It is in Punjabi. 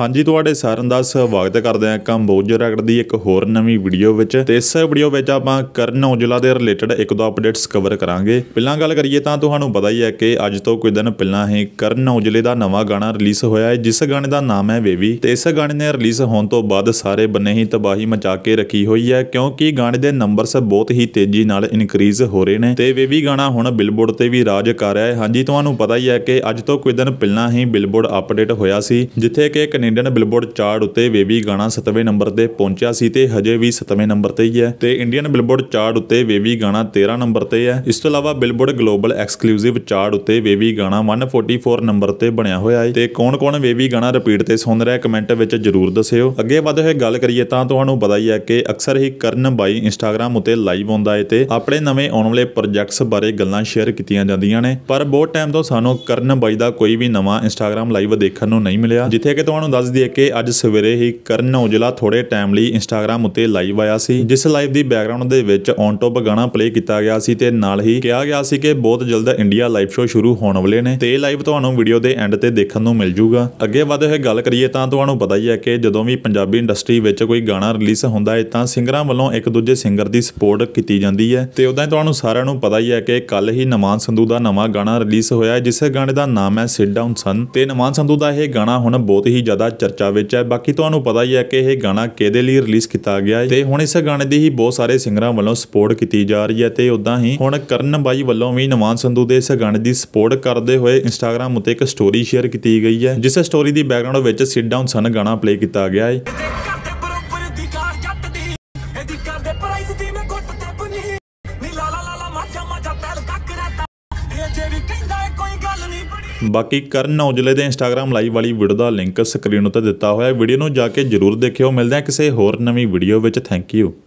ਹਾਂਜੀ ਤੁਹਾਡੇ ਸਾਰਿਆਂ ਦਾ ਸਵਾਗਤ ਕਰਦੇ ਹਾਂ ਕੰਬੋਜ ਰੈਕਟ ਦੀ ਇੱਕ ਹੋਰ ਨਵੀਂ ਵੀਡੀਓ ਵਿੱਚ ਤੇ ਇਸ ਵੀਡੀਓ ਵਿੱਚ ਆਪਾਂ ਕਰਨ ਔਜਲਾ ਦੇ ਰਿਲੇਟਡ ਇੱਕ ਦੋ ਅਪਡੇਟਸ ਕਵਰ ਕਰਾਂਗੇ ਪਹਿਲਾਂ ਗੱਲ ਕਰੀਏ ਤਾਂ ਤੁਹਾਨੂੰ ਪਤਾ ਹੀ ਹੈ ਕਿ ਅੱਜ ਤੋਂ ਕੁਝ ਦਿਨ ਪਹਿਲਾਂ ਹੀ ਕਰਨ ਔਜਲੇ ਦਾ ਨਵਾਂ ਗਾਣਾ ਰਿਲੀਜ਼ ਹੋਇਆ ਹੈ ਜਿਸ ਗਾਣੇ ਦਾ ਨਾਮ ਹੈ ਵੇਵੀ ਤੇ ਇਸ ਗਾਣੇ ਨੇ ਰਿਲੀਜ਼ ਹੋਣ ਤੋਂ ਬਾਅਦ ਸਾਰੇ ਬੰਨੇ ਹੀ ਤਬਾਹੀ ਮਚਾ ਕੇ ਰੱਖੀ ਹੋਈ ਹੈ ਕਿਉਂਕਿ ਗਾਣੇ ਦੇ ਨੰਬਰਸ ਬਹੁਤ ਹੀ ਤੇਜ਼ੀ ਨਾਲ ਇਨਕਰੀਜ਼ ਹੋ ਰਹੇ ਨੇ ਤੇ ਵੇਵੀ ਗਾਣਾ ਹੁਣ ਬਿਲਬੋਰਡ ਤੇ ਵੀ ਰਾਜ ਕਰ ਰਿਹਾ ਹੈ ਹਾਂਜੀ ਤੁਹਾਨੂੰ ਪਤਾ ਹੀ ਹੈ ਕਿ ਅੱਜ ਤੋਂ ਕੁਝ ਦਿਨ ਪਹਿਲਾਂ ਹੀ ਬਿਲਬੋਰਡ ਅਪਡੇਟ ਹੋਇਆ ਸੀ ਜਿੱਥੇ ਕਿ ਇੰਡੀਅਨ ਬਿਲਬੋਰਡ ਚਾਰਟ ਉੱਤੇ ਵੇਵੀ ਗਾਣਾ 7ਵੇਂ ਨੰਬਰ ਤੇ ਪਹੁੰਚਿਆ ਸੀ ਤੇ ਹਜੇ ਵੀ 7ਵੇਂ ਨੰਬਰ ਤੇ ਹੀ ਹੈ ਤੇ ਇੰਡੀਅਨ ਬਿਲਬੋਰਡ ਚਾਰਟ ਉੱਤੇ ਵੇਵੀ ਗਾਣਾ 13 ਨੰਬਰ ਤੇ ਹੈ ਇਸ ਤੋਂ ਇਲਾਵਾ ਬਿਲਬੋਰਡ ਗਲੋਬਲ ਐਕਸਕਲੂਸਿਵ ਚਾਰਟ ਉੱਤੇ ਵੇਵੀ ਗਾਣਾ 144 ਨੰਬਰ ਤੇ ਬਣਿਆ ਹੋਇਆ ਹੈ ਤੇ ਕੌਣ-ਕੌਣ ਵੇਵੀ ਗਾਣਾ ਰਿਪੀਟ ਤੇ ਸੁਣ ਰਿਹਾ ਕਮੈਂਟ ਵਿੱਚ ਜਰੂਰ ਦੱਸਿਓ ਅੱਗੇ ਵੱਧ ਹੋਏ ਗੱਲ ਕਰੀਏ ਤਾਂ ਤੁਹਾਨੂੰ ਪਤਾ ਹੀ ਹੈ ਕਿ ਅਕਸਰ ਹੀ ਕਰਨ ਬਾਈ ਇੰਸਟਾਗ੍ਰam ਉੱਤੇ ਲਾਈਵ ਆਉਂਦਾ ਹੈ ਤੇ ਆਪਣੇ ਨਵੇਂ ਆਉਣ ਵਾਲੇ ਪ੍ਰੋਜੈਕਟਸ ਬਾਰੇ ਗੱਲਾਂ ਸ਼ੇਅਰ ਕੀਤੀਆਂ ਜਾਂਦੀਆਂ ਨੇ ਪਰ ਬਹੁਤ ਟਾਈਮ ਤੋਂ ਸਾਨੂੰ ਕਰਨ ਬਾਈ ਦਾ ਕੋਈ ਵੀ ਨਵਾਂ ਇੰਸਟਾਗ੍ਰam ਲਾਈਵ ਦੇਖਣ ਨੂੰ ਨਹੀਂ ਮਿਲਿਆ ਜਿੱਥੇ ਕਿ ਤੁਹਾਨੂੰ ਦੱਸ ਦਈਏ ਕਿ ਅੱਜ ਸਵੇਰੇ ਹੀ ਕਰਨ ਔਜਲਾ ਥੋੜੇ ਟਾਈਮ ਲਈ ਇੰਸਟਾਗ੍ਰam ਉੱਤੇ ਲਾਈਵ ਆਇਆ ਸੀ ਜਿਸ ਲਾਈਵ ਦੀ ਬੈਕਗ੍ਰਾਉਂਡ ਦੇ ਵਿੱਚ ਔਨ ਟੌਪ ਗਾਣਾ ਪਲੇ ਕੀਤਾ ਗਿਆ ਸੀ ਤੇ ਨਾਲ ਹੀ ਕਿਹਾ ਗਿਆ ਸੀ ਕਿ ਬਹੁਤ ਜਲਦ ਇੰਡੀਆ ਲਾਈਵ ਸ਼ੋਅ ਸ਼ੁਰੂ ਹੋਣ ਵਾਲੇ ਨੇ ਤੇ ਲਾਈਵ ਤੁਹਾਨੂੰ ਵੀਡੀਓ ਦੇ ਐਂਡ ਤੇ ਦੇਖਣ ਨੂੰ ਮਿਲ ਜੂਗਾ ਅੱਗੇ ਵੱਧ ਹੋਏ ਗੱਲ ਕਰੀਏ ਤਾਂ ਤੁਹਾਨੂੰ ਪਤਾ ਹੀ ਹੈ ਕਿ ਜਦੋਂ ਵੀ ਪੰਜਾਬੀ ਇੰਡਸਟਰੀ ਵਿੱਚ ਕੋਈ ਗਾਣਾ ਰਿਲੀਜ਼ ਹੁੰਦਾ ਹੈ ਤਾਂ ਸਿੰਗਰਾਂ ਵੱਲੋਂ ਇੱਕ ਦੂਜੇ ਸਿੰਗਰ ਦੀ ਸਪੋਰਟ ਕੀਤੀ ਜਾਂਦੀ ਹੈ ਤੇ ਉਦਾਂ ਹੀ ਤੁਹਾਨੂੰ ਸਾਰਿਆਂ ਨੂੰ ਪਤਾ ਹੀ ਹੈ ਕਿ ਕੱਲ ਹੀ ਨਮਾਨ ਸੰਧੂ ਦਾ ਨਵਾਂ ਗਾਣਾ ਰਿਲੀਜ਼ ਹੋਇਆ ਹੈ ਜਿਸ ਗਾਣੇ ਦਾ ਨਾਮ ਹੈ ਸਿਟ ਡਾਊਨ ਸਨ ਤੇ ਨਮਾਨ ਸੰਧੂ ਦਾ ਇਹ ਗਾਣਾ ਹੁਣ ਬਹੁਤ ਹੀ ਜ਼ਿਆਦਾ ਜ਼ਿਆਦਾ ਚਰਚਾ ਵਿੱਚ ਹੈ ਬਾਕੀ ਤੁਹਾਨੂੰ ਪਤਾ ਹੀ ਹੈ ਕਿ ਇਹ ਗਾਣਾ ਕਿਹਦੇ ਲਈ ਰਿਲੀਜ਼ ਕੀਤਾ ਗਿਆ ਹੈ ਤੇ ਹੁਣ ਇਸ ਗਾਣੇ ਦੀ ਹੀ ਬਹੁਤ ਸਾਰੇ ਸਿੰਗਰਾਂ ਵੱਲੋਂ ਸਪੋਰਟ ਕੀਤੀ ਜਾ ਰਹੀ ਹੈ ਤੇ ਉਦਾਂ ਹੀ ਹੁਣ ਕਰਨ ਬਾਈ ਵੱਲੋਂ ਵੀ ਨਵਾਨ ਸੰਧੂ ਦੇ ਇਸ ਗਾਣੇ ਦੀ ਸਪੋਰਟ ਕਰਦੇ ਹੋਏ ਇੰਸਟਾਗ੍ਰam ਉੱਤੇ ਇੱਕ ਸਟੋਰੀ ਸ਼ੇਅਰ ਕੀਤੀ ਗਈ ਹੈ ਜਿਸ ਸਟੋਰੀ ਦੀ ਬੈਕਗ੍ਰਾਉਂਡ ਵਿੱਚ ਸਿਟ ਡਾਊਨ ਸਨ ਗਾਣਾ ਪਲੇ ਕੀਤਾ ਗਿਆ ਹੈ ਬਾਕੀ ਕਰਨ ਔਜਲੇ ਦੇ ਇੰਸਟਾਗ੍ਰam ਲਾਈਵ ਵਾਲੀ ਵੀਡੀਓ ਦਾ ਲਿੰਕ ਸਕਰੀਨ ਉੱਤੇ ਦਿੱਤਾ ਹੋਇਆ ਹੈ ਵੀਡੀਓ ਨੂੰ ਜਾ ਕੇ ਜਰੂਰ ਦੇਖਿਓ ਮਿਲਦੇ ਹਾਂ ਕਿਸੇ ਹੋਰ ਨਵੀਂ ਵੀਡੀਓ ਵਿੱਚ ਥੈਂਕ ਯੂ